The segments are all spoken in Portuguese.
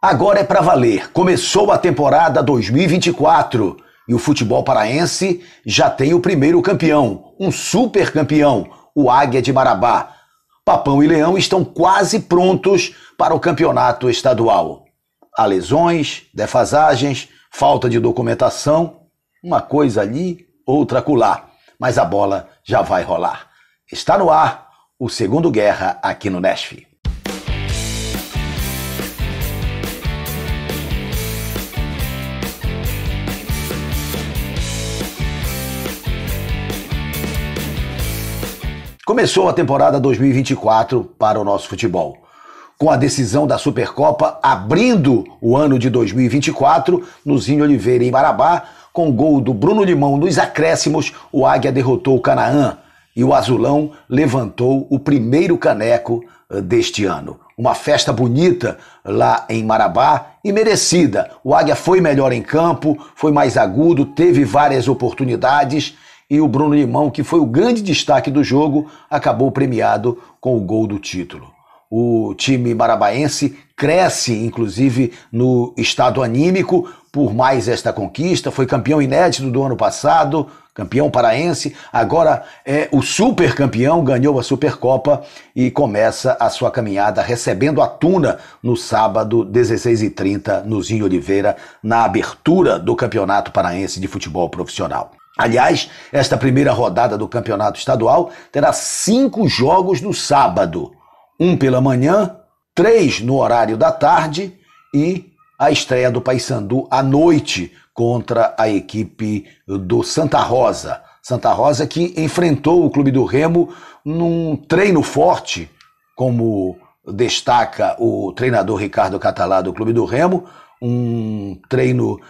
Agora é para valer. Começou a temporada 2024 e o futebol paraense já tem o primeiro campeão, um super campeão, o Águia de Marabá. Papão e Leão estão quase prontos para o campeonato estadual. Há lesões, defasagens, falta de documentação, uma coisa ali, outra acolá, mas a bola já vai rolar. Está no ar o segundo guerra aqui no Nashville. Começou a temporada 2024 para o nosso futebol. Com a decisão da Supercopa abrindo o ano de 2024, Luzinho Oliveira em Marabá, com gol do Bruno Limão nos acréscimos, o Águia derrotou o Canaã e o Azulão levantou o primeiro caneco eh, deste ano. Uma festa bonita lá em Marabá e merecida. O Águia foi melhor em campo, foi mais agudo, teve várias oportunidades e o Bruno Limão, que foi o grande destaque do jogo, acabou premiado com o gol do título. O time marabaense cresce, inclusive, no estado anímico por mais esta conquista. Foi campeão inédito do ano passado, campeão paraense. Agora é o super campeão, ganhou a Supercopa e começa a sua caminhada recebendo a Tuna no sábado, 16h30, no Zinho Oliveira, na abertura do Campeonato Paraense de Futebol Profissional. Aliás, esta primeira rodada do campeonato estadual terá cinco jogos no sábado: um pela manhã, três no horário da tarde e a estreia do Paysandu à noite contra a equipe do Santa Rosa. Santa Rosa que enfrentou o Clube do Remo num treino forte, como destaca o treinador Ricardo Catalá do Clube do Remo, um treino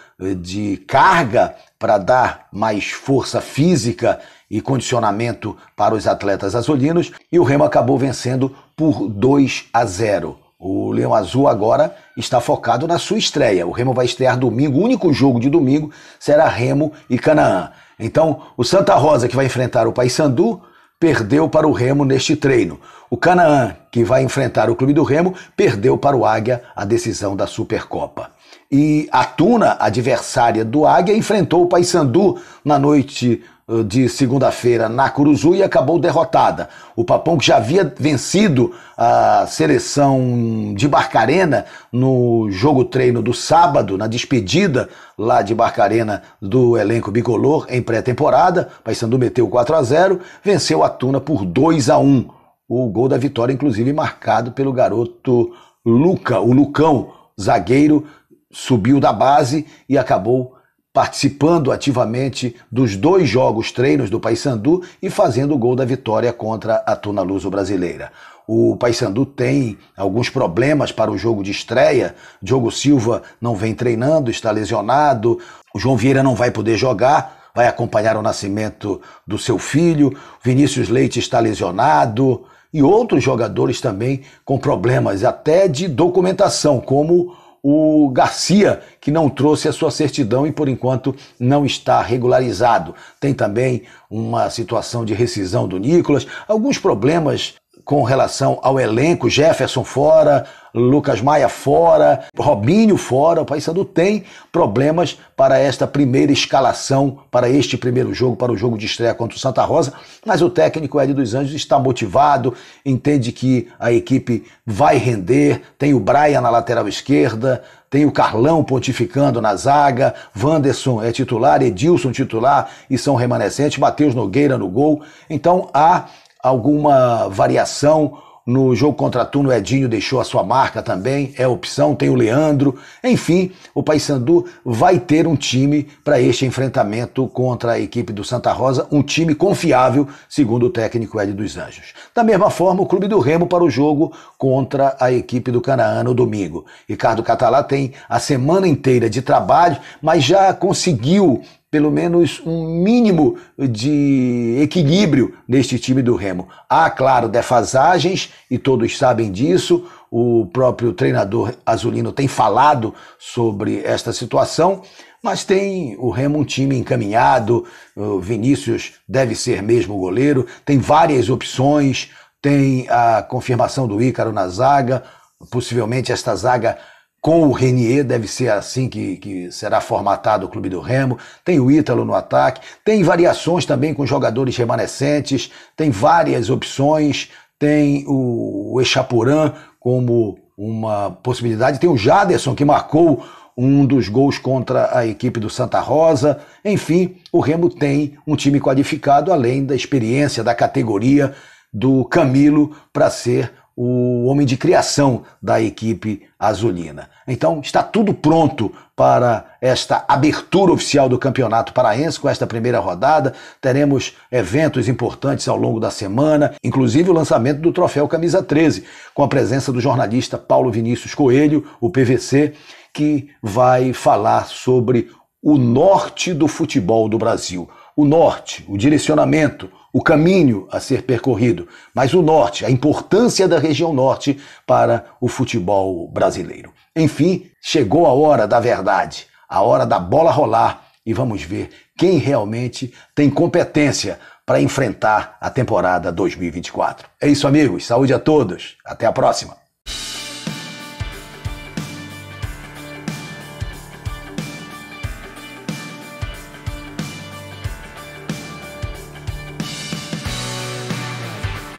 de carga para dar mais força física e condicionamento para os atletas azulinos, e o Remo acabou vencendo por 2 a 0. O Leão Azul agora está focado na sua estreia. O Remo vai estrear domingo, o único jogo de domingo será Remo e Canaã. Então, o Santa Rosa que vai enfrentar o Paysandu, perdeu para o Remo neste treino. O Canaã, que vai enfrentar o clube do Remo, perdeu para o Águia a decisão da Supercopa. E a Tuna, adversária do Águia, enfrentou o Paysandu na noite de segunda-feira na Curuzu e acabou derrotada. O Papão, que já havia vencido a seleção de Barcarena no jogo treino do sábado, na despedida lá de Barcarena do elenco bicolor em pré-temporada, Paysandu meteu 4 a 0, venceu a Tuna por 2 a 1. O gol da vitória, inclusive, marcado pelo garoto Luca, o Lucão, zagueiro, subiu da base e acabou participando ativamente dos dois jogos treinos do Paysandu e fazendo o gol da vitória contra a Tuna Luso brasileira. O Paysandu tem alguns problemas para o jogo de estreia. Diogo Silva não vem treinando, está lesionado. O João Vieira não vai poder jogar, vai acompanhar o nascimento do seu filho. Vinícius Leite está lesionado e outros jogadores também com problemas até de documentação, como o Garcia, que não trouxe a sua certidão e por enquanto não está regularizado. Tem também uma situação de rescisão do Nicolas, alguns problemas com relação ao elenco, Jefferson fora, Lucas Maia fora, Robinho fora, o Paysandu tem problemas para esta primeira escalação, para este primeiro jogo, para o jogo de estreia contra o Santa Rosa, mas o técnico Ed dos Anjos está motivado, entende que a equipe vai render, tem o Brian na lateral esquerda, tem o Carlão pontificando na zaga, Wanderson é titular, Edilson titular e são remanescentes, Matheus Nogueira no gol, então há alguma variação. No jogo contra Tuno, o Edinho deixou a sua marca também, é opção, tem o Leandro. Enfim, o Paysandu vai ter um time para este enfrentamento contra a equipe do Santa Rosa, um time confiável, segundo o técnico Ed dos Anjos. Da mesma forma, o Clube do Remo para o jogo contra a equipe do Canaã no domingo. Ricardo Catalá tem a semana inteira de trabalho, mas já conseguiu pelo menos um mínimo de equilíbrio neste time do Remo. Há, claro, defasagens e todos sabem disso. O próprio treinador azulino tem falado sobre esta situação, mas tem o Remo um time encaminhado. O Vinícius deve ser mesmo goleiro, tem várias opções, tem a confirmação do Ícaro na zaga, possivelmente esta zaga com o Renier, deve ser assim que, que será formatado o Clube do Remo. Tem o Ítalo no ataque, tem variações também com jogadores remanescentes, tem várias opções, tem o, o Echapurã como uma possibilidade, tem o Jaderson que marcou um dos gols contra a equipe do Santa Rosa. Enfim, o Remo tem um time qualificado, além da experiência, da categoria do Camilo para ser o homem de criação da equipe azulina. Então está tudo pronto para esta abertura oficial do Campeonato Paraense com esta primeira rodada. Teremos eventos importantes ao longo da semana, inclusive o lançamento do troféu Camisa 13, com a presença do jornalista Paulo Vinícius Coelho, o PVC, que vai falar sobre o norte do futebol do Brasil o norte, o direcionamento, o caminho a ser percorrido, mas o norte, a importância da região norte para o futebol brasileiro. Enfim, chegou a hora da verdade, a hora da bola rolar e vamos ver quem realmente tem competência para enfrentar a temporada 2024. É isso, amigos. Saúde a todos. Até a próxima.